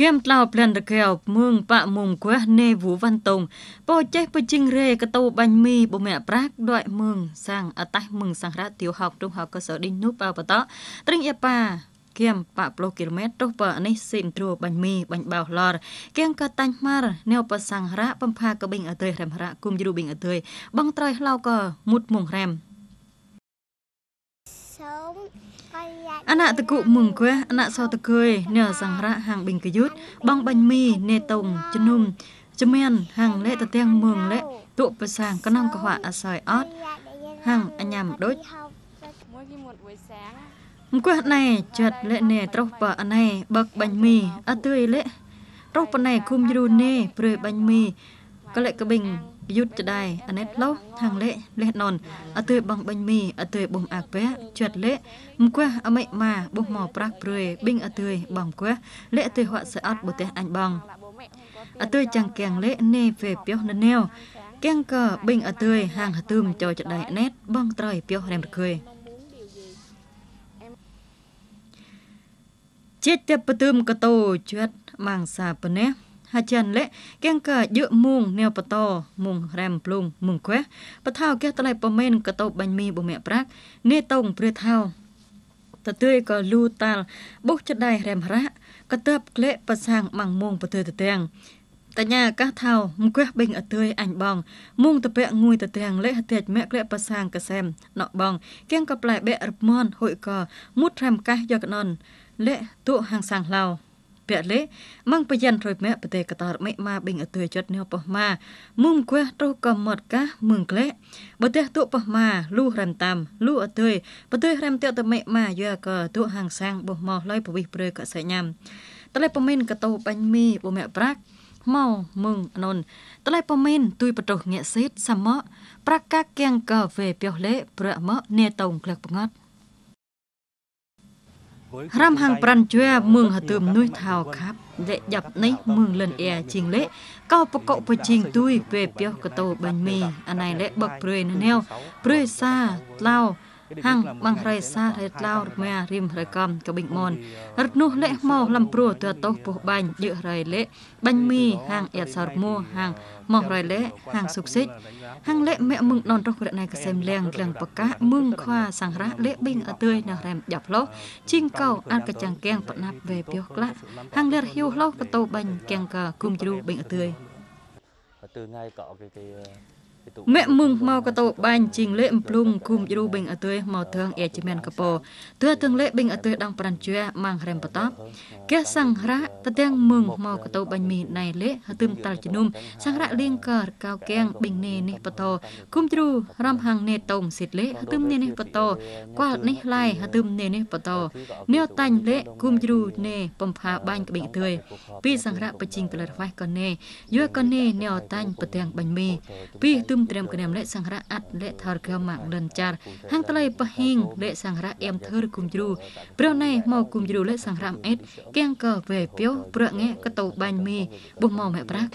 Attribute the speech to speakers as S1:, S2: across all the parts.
S1: เกมตลาวเปลนตะเกียวมึงปะมุงกวเนวูวันตงปอเจ๊ปจิงเรกะตูบัญมีบ่แม่ปรากด้วยมึงสร้างอตัยมึงสังระติวหอกตุงหอกก็สอดินุปาปะตะตริงเอปาគៀមប៉ប្លូគីឡូម៉ែត្រទៅប៉នេះសិនទ្រូបាញ់មីបាញ់បោឡរគៀងកតាញ់ម៉ារនៅប៉សង្ហរៈបំផាកបិងអត្រីរមរៈគុំយូបិងអត្រីបងត្រៃឡៅក៏មុតមុងរែមសូម anak teku mungkwe anak so tekue ne sangra hang bing kiyut bang banh mi ne tong chnum chmien hang le ta teng mung le tụ pa sang kanam ka hwa asoi ot hang anyam doch អង្គណែចិត្តលេណែត្រោះប៉ណែបឹកបាញ់មីអត់ទឿយលេត្រោះប៉ណែឃុំយូរណែព្រឺបាញ់មីកលិកបិញយុទ្ធដែរអានេះលោហាងលេលេណនអត់ទេបងបាញ់មីអត់ទេបំអាក់វេជិតលេមកួះអមិម៉ាបុះមកប្រាក់ព្រឿយប៊ីងអត់ទេបងកួះលេអត់ទេហក់សអត់បុទេអញបងអត់ទេចាំងកៀងលេនេវេពីណណេវកៀងកប៊ីងអត់ទេហាងហឹមចោចដែរណេតបងត្រៃពីរែមរគួយជាតិបទុមកតោជិតម៉ាងសាបណេះហាចានលេកៀងកាយឺមួងនែវបតមួងរ៉ែមភ្លុងមួងខ្វះបថោកែតឡៃប៉មេនកតោបាញ់មីបុមាក់ប្រាក់នេះតងព្រឺថោតទឿក៏លូតាល់បុកចដៃរ៉ែមរ៉ាកតាប់ក្លែកប្រសាងម៉ាំងមួងប្រទើតទាំងតញ្ញាកះថោមកះបេងអត់ទឿអញបងមួងតពែងួយតទាំងលេហតិចមាក់ក្លែកប្រសាងកសែមណក់បងគៀងក៏ប្លែបែករមនហុយកមុតរាំកះយកណនលេទុហាងសាងឡោពះលេម៉ងប្រយានរយមេប្រទេសកតរមេម៉ាបិងអទឿចត់ញោប៉ះម៉ាមុំខ្វះទោះក៏មត់កាមឹងក្លែប្រទេសទុប៉ះម៉ាលូរាំតាមលូអទឿប្រទេសរាំតេតមេម៉ាយើក៏ទុហាងសាំងបោះមកលុយប្រវិសព្រឺក៏សញ្ញាំតលេប៉មិនកតោបាញ់មីបុមេប្រាក់មកមឹងអនុនតលេប៉មិនទួយបតុសងាកសេតសមៈប្រកាកៀងកវេពះលេប្រមនេតងក្លឹកបងាត់រាំហាងប្រាន់ជាមឿងហទើមនុយថោខាប់លេយ៉ាប់នេះមឿងលិនអែជាងលេកោបកបជាងទួយ ពេលពីកតោបាញ់មីអណៃលេបឹកព្រឿយណែវព្រឿយសាឡោ hàng băng rây xa rệt lao mè rìm rây cầm ờ, cái bình mòn rật nu lệ ờ, màu lâm pro từ tàu bộ bánh dự rây lệ bánh mì hàng ẹt sào mua hàng màu rây lệ hàng xúc xích hàng lệ mẹ mừng non trong huyện này cái xem leng leng bạc cá mừng khoa sang rã lệ bình ở tươi nào rèm dọc lố chinh cầu ăn cái chàng keng bận nạp về biểu lạ hàng lệ hiu lố cái tàu bành keng ờ, cờ cùng chú bình ở tươi từ ngay cọ cái cái មេមឹងមកកតោបាញ់ជីងលេអំភ្លុងគុំយូបេងអត់ទេមកធឿងអេជមានកពោទឿទាំងលេបេងអត់ទេដងប្រាន់ជឿម៉ាងរែមបតបកេសង្ហរៈតទាំងមឹងមកកតោបាញ់មីណៃលេហទឹមតលជនុមសង្ហរៈលៀងកកៅកៀងបេងនេនេះបតោគុំជ្រូរំហាងនេតោមសិតលេហទឹមនេនេះបតោគាល់នេះឡៃហទឹមនេនេះបតោនេតាញ់លេគុំជ្រូនេបំផាបាញ់ក្បេងអត់ទេពីសង្ហរៈបជីងកលរវ៉ៃក៏នេយួរក៏នេនេតាញ់បទាំងបាញ់មីពីទឹមត្រាំក្នាមលេសង្រះអត់លេថរកម៉ាក់ដិនចារហាងតលៃបហិងលេសង្រះអែមធឺគុំជ្រូប្រណៃមកគុំជ្រូលេសង្រះអេតគៀងកវេពីវប្រងែកតោបាញ់មីបុម៉ោម៉ែប្រាក់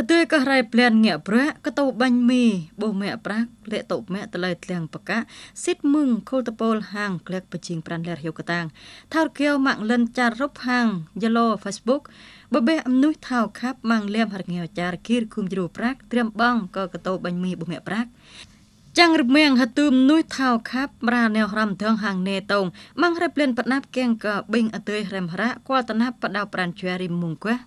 S1: តើក៏រៃព្លានងាកព្រះក៏ទៅបាញ់មីបោះមាក់ប្រាក់លេតុមាក់តលៃធ្លៀងបកាសិតមឹងខុលតពលហាងក្លែកបជាងប្រានលែរហៀវកតាងថោរកៀវម៉ាក់លិនចារុបហាងយឡូ Facebook បបេះអំនុយថោខាប់ម៉ាងលៀមហរងាវចារគីរគុំជ្រូប្រាក់ត្រៀមបងក៏កតោបាញ់មីបោះមាក់ប្រាក់ចាំងរមៀងហទុំនុយថោខាប់ប្រាណែរំធងហាងណេតងម៉ាងរ៉ែព្លេនបណាប់កៀងក៏បិងអទើយរែមរ៉ាក់គាត់តណាប់បដៅប្រានជេរីមុងកោះ